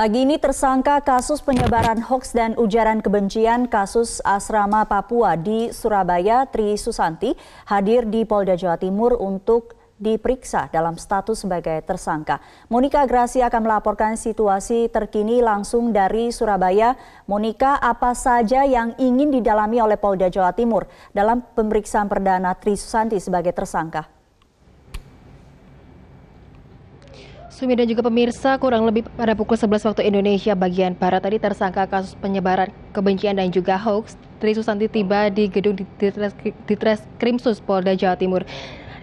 Pagi ini tersangka kasus penyebaran hoax dan ujaran kebencian kasus asrama Papua di Surabaya Tri Susanti hadir di Polda Jawa Timur untuk diperiksa dalam status sebagai tersangka. Monika Grasi akan melaporkan situasi terkini langsung dari Surabaya. Monika, apa saja yang ingin didalami oleh Polda Jawa Timur dalam pemeriksaan perdana Tri Susanti sebagai tersangka? Sumi dan juga pemirsa, kurang lebih pada pukul 11 waktu Indonesia bagian Barat tadi tersangka kasus penyebaran kebencian dan juga hoax, Tri Susanti tiba di gedung Krimsus Polda Jawa Timur.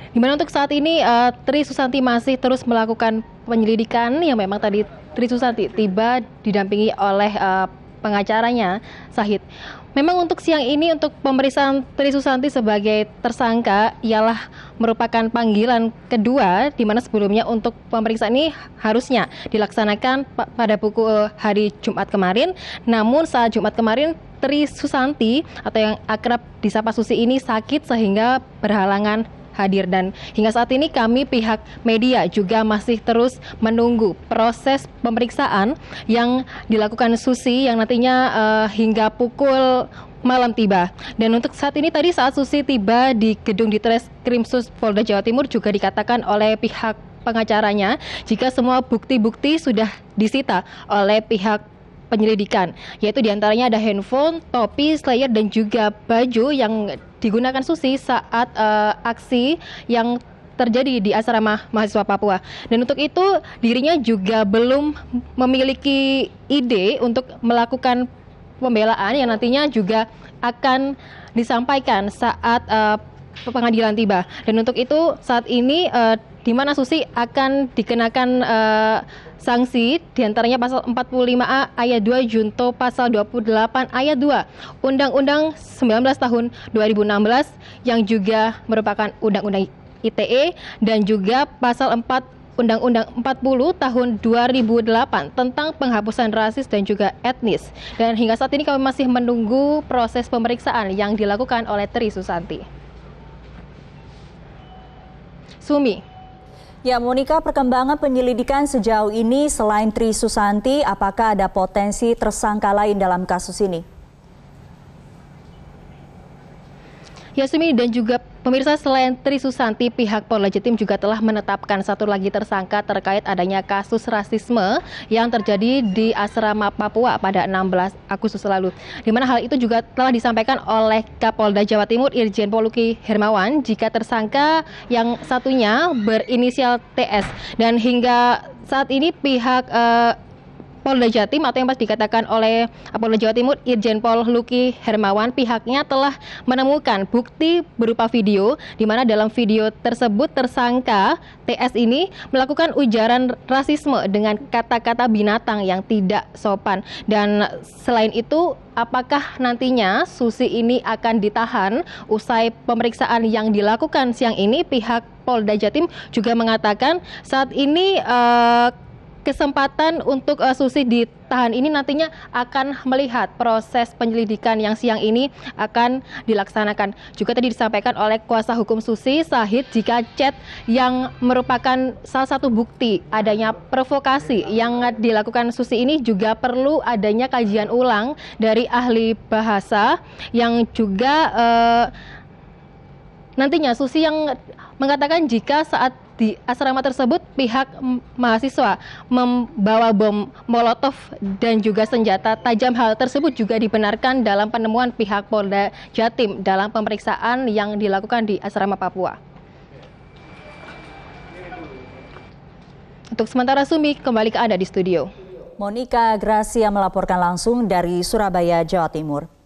Di mana untuk saat ini uh, Tri Susanti masih terus melakukan penyelidikan yang memang tadi Tri Susanti tiba didampingi oleh uh, pengacaranya Sahid. Memang untuk siang ini untuk pemeriksaan Tri Susanti sebagai tersangka ialah merupakan panggilan kedua di mana sebelumnya untuk pemeriksaan ini harusnya dilaksanakan pada pukul eh, hari Jumat kemarin. Namun saat Jumat kemarin Tri Susanti atau yang akrab disapa Susi ini sakit sehingga berhalangan hadir dan hingga saat ini kami pihak media juga masih terus menunggu proses pemeriksaan yang dilakukan Susi yang nantinya uh, hingga pukul malam tiba. Dan untuk saat ini tadi saat Susi tiba di gedung di Krimsus Polda Jawa Timur juga dikatakan oleh pihak pengacaranya jika semua bukti-bukti sudah disita oleh pihak penyelidikan yaitu diantaranya ada handphone, topi, slayer dan juga baju yang digunakan Susi saat uh, aksi yang terjadi di asrama mahasiswa Papua. Dan untuk itu dirinya juga belum memiliki ide untuk melakukan pembelaan yang nantinya juga akan disampaikan saat uh, pengadilan tiba. Dan untuk itu saat ini uh, di mana Susi akan dikenakan uh, sanksi diantaranya pasal 45A ayat 2 junto pasal 28 ayat 2 Undang-Undang 19 tahun 2016 yang juga merupakan Undang-Undang ITE dan juga pasal 4 Undang-Undang 40 tahun 2008 tentang penghapusan rasis dan juga etnis. Dan hingga saat ini kami masih menunggu proses pemeriksaan yang dilakukan oleh Tri Susanti. Sumi. Ya, Monika, perkembangan penyelidikan sejauh ini selain Tri Susanti, apakah ada potensi tersangka lain dalam kasus ini? Ya, Sumi dan juga Pemirsa selain Tri Susanti, pihak Polda Jatim juga telah menetapkan satu lagi tersangka terkait adanya kasus rasisme yang terjadi di asrama Papua pada 16 Agustus lalu. Di mana hal itu juga telah disampaikan oleh Kapolda Jawa Timur Irjen Poluki Hermawan jika tersangka yang satunya berinisial TS dan hingga saat ini pihak uh, Polda Jatim atau yang pas dikatakan oleh eh, Polda Jawa Timur Irjen Pol Luki Hermawan pihaknya telah menemukan bukti berupa video di mana dalam video tersebut tersangka TS ini melakukan ujaran rasisme dengan kata-kata binatang yang tidak sopan dan selain itu apakah nantinya Susi ini akan ditahan usai pemeriksaan yang dilakukan siang ini pihak Polda Jatim juga mengatakan saat ini uh, kesempatan untuk uh, Susi ditahan ini nantinya akan melihat proses penyelidikan yang siang ini akan dilaksanakan. Juga tadi disampaikan oleh kuasa hukum Susi Sahid jika chat yang merupakan salah satu bukti adanya provokasi yang dilakukan Susi ini juga perlu adanya kajian ulang dari ahli bahasa yang juga uh, nantinya Susi yang mengatakan jika saat di asrama tersebut pihak mahasiswa membawa bom molotov dan juga senjata tajam. Hal tersebut juga dibenarkan dalam penemuan pihak Polda Jatim dalam pemeriksaan yang dilakukan di asrama Papua. Untuk sementara Sumi, kembali ke Anda di studio. Monika Gracia melaporkan langsung dari Surabaya, Jawa Timur.